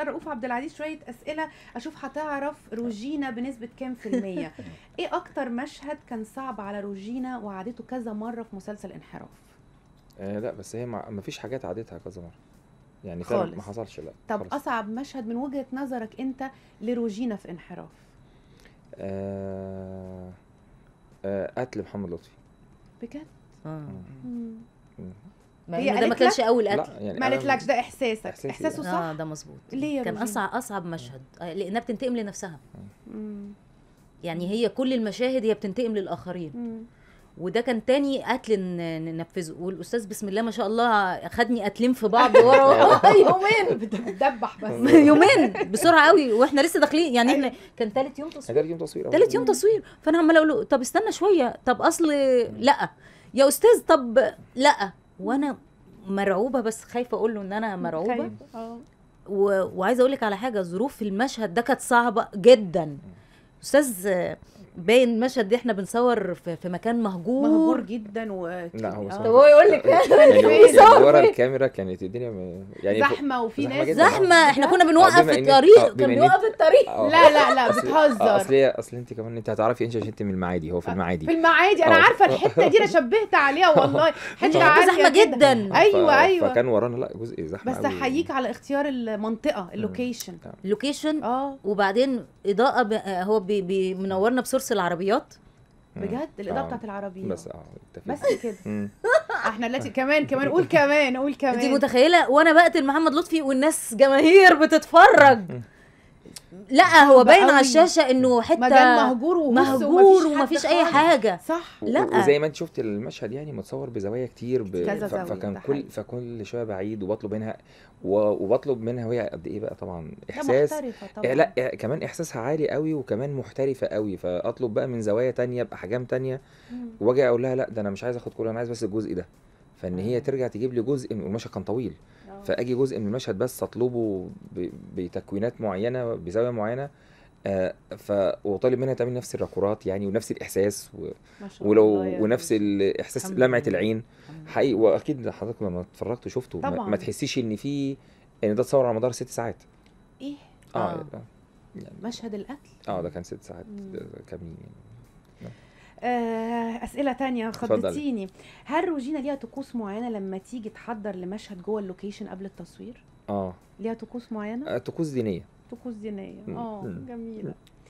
اسال رؤوف عبد العزيز شويه اسئله اشوف هتعرف روجينا بنسبه كام في الميه ايه اكتر مشهد كان صعب على روجينا وعادته كذا مره في مسلسل انحراف آه لا بس هي ما فيش حاجات عادتها كذا مره يعني خالص. ما حصلش لا طب خالص. اصعب مشهد من وجهه نظرك انت لروجينا في انحراف آه... آه... قتل محمد لطفي بجد اه هي ده ما كانش اول قتل يعني ما قالتلكش ده احساسك احساسه يعني. صح اه ده مظبوط كان اصعب اصعب مشهد آه، لانها بتنتقم لنفسها مم. يعني هي كل المشاهد هي بتنتقم للاخرين مم. وده كان تاني قتل ننفذه والاستاذ بسم الله ما شاء الله خدني قتلين في بعض ورا آه، يومين بتدبح بس يومين بسرعه قوي واحنا لسه داخلين يعني احنا أيوة. كان ثالث يوم تصوير ثالث يوم تصوير ثالث يوم تصوير فانا عمال اقول له طب استنى شويه طب اصل لا يا استاذ طب لا وانا مرعوبه بس خايفه اقول له ان انا مرعوبه آه. و... وعايزه اقول لك على حاجه ظروف المشهد ده كانت صعبه جدا استاذ باين المشهد ده احنا بنصور في, مكان مهجور مهجور جدا و لا هو آه. صح طب هو يقول لك يعني, يعني, يعني ورا الكاميرا كانت الدنيا يعني زحمه وفي ناس زحمه, زحمة آه. احنا آه، كنا بنوقف في الطريق كان بنوقف الطريق لا لا لا بتهزر اصل اصل انت كمان انت هتعرفي انت عشان انت من المعادي هو في المعادي في المعادي انا عارفه الحته دي انا شبهت عليها والله حته زحمه جدا ايوه ايوه فكان ورانا لا جزء زحمه بس احييك على اختيار المنطقه اللوكيشن اللوكيشن اه وبعدين اضاءه هو منورنا بسورس العربيات بجد الاضاءه آه. بتاعت العربيه بس اه بس كده احنا التي كمان كمان قول كمان قول كمان انت متخيله وانا بقتل محمد لطفي والناس جماهير بتتفرج لا هو باين على الشاشه انه حته مجال مهجور وبص مهجور ومفيش اي حاجه صح لا وزي ما انت شفت المشهد يعني متصور بزوايا كتير ب... كذا ف... فكان كل فكل شويه بعيد وبطلب منها و... وبطلب منها وهي قد ايه بقى طبعا احساس طبعا. إيه، لا إيه، كمان احساسها عالي قوي وكمان محترفه قوي فاطلب بقى من زوايا تانية باحجام تانية واجي اقول لها لا ده انا مش عايز اخد كله انا عايز بس الجزء ده فان هي ترجع تجيب لي جزء من المشهد كان طويل آه. فاجي جزء من المشهد بس اطلبه بتكوينات معينه بزاويه معينه آه ف وطالب منها تعمل نفس الراكورات يعني ونفس الاحساس و... ولو ونفس الاحساس لمعه العين حقيقي واكيد حضرتك لما اتفرجت وشفته ما, ما تحسيش ان في ان ده اتصور على مدار ست ساعات ايه اه, آه. يعني مشهد القتل اه ده كان ست ساعات كاملين يعني آه، اسئله تانية خضتيني هل روجينا ليها طقوس معينه لما تيجي تحضر لمشهد جوه اللوكيشن قبل التصوير اه ليها طقوس معينه آه، طقوس دينيه طقوس دينيه اه جميله